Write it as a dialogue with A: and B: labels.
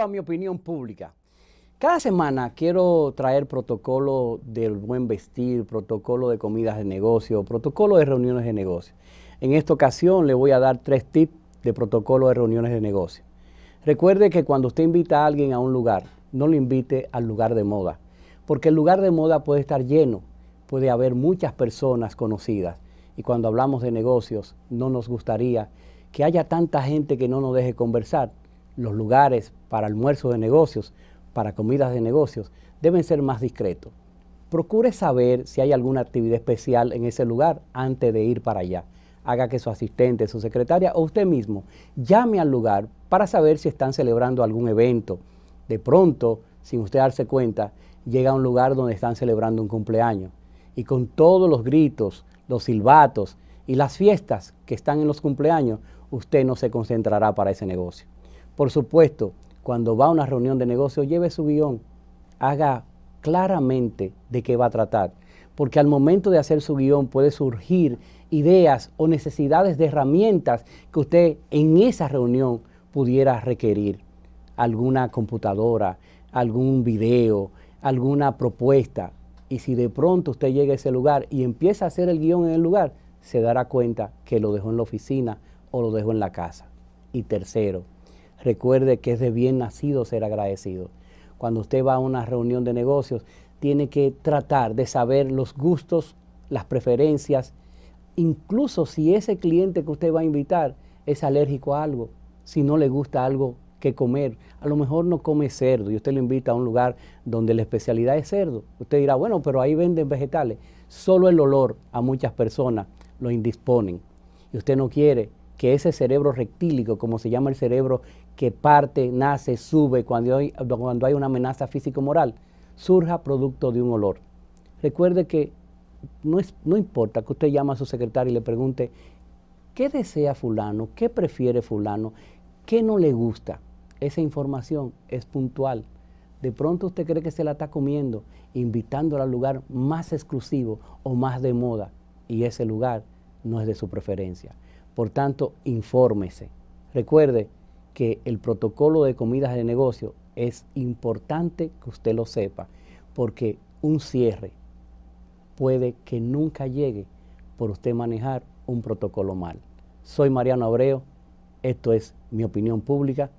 A: a mi opinión pública. Cada semana quiero traer protocolo del buen vestir, protocolo de comidas de negocio, protocolo de reuniones de negocio. En esta ocasión le voy a dar tres tips de protocolo de reuniones de negocio. Recuerde que cuando usted invita a alguien a un lugar, no lo invite al lugar de moda, porque el lugar de moda puede estar lleno, puede haber muchas personas conocidas y cuando hablamos de negocios no nos gustaría que haya tanta gente que no nos deje conversar los lugares para almuerzos de negocios, para comidas de negocios, deben ser más discretos. Procure saber si hay alguna actividad especial en ese lugar antes de ir para allá. Haga que su asistente, su secretaria o usted mismo llame al lugar para saber si están celebrando algún evento. De pronto, sin usted darse cuenta, llega a un lugar donde están celebrando un cumpleaños. Y con todos los gritos, los silbatos y las fiestas que están en los cumpleaños, usted no se concentrará para ese negocio. Por supuesto, cuando va a una reunión de negocio, lleve su guión, haga claramente de qué va a tratar, porque al momento de hacer su guión puede surgir ideas o necesidades de herramientas que usted en esa reunión pudiera requerir. Alguna computadora, algún video, alguna propuesta. Y si de pronto usted llega a ese lugar y empieza a hacer el guión en el lugar, se dará cuenta que lo dejó en la oficina o lo dejó en la casa. Y tercero, Recuerde que es de bien nacido ser agradecido. Cuando usted va a una reunión de negocios, tiene que tratar de saber los gustos, las preferencias, incluso si ese cliente que usted va a invitar es alérgico a algo, si no le gusta algo que comer. A lo mejor no come cerdo y usted lo invita a un lugar donde la especialidad es cerdo. Usted dirá, bueno, pero ahí venden vegetales. Solo el olor a muchas personas lo indisponen. Y usted no quiere que ese cerebro rectílico, como se llama el cerebro que parte, nace, sube cuando hay, cuando hay una amenaza físico-moral, surja producto de un olor. Recuerde que no, no importa que usted llame a su secretario y le pregunte, ¿qué desea fulano? ¿Qué prefiere fulano? ¿Qué no le gusta? Esa información es puntual. De pronto usted cree que se la está comiendo, invitándola al lugar más exclusivo o más de moda, y ese lugar no es de su preferencia. Por tanto, infórmese. Recuerde que el protocolo de comidas de negocio es importante que usted lo sepa, porque un cierre puede que nunca llegue por usted manejar un protocolo mal. Soy Mariano Abreo, esto es mi opinión pública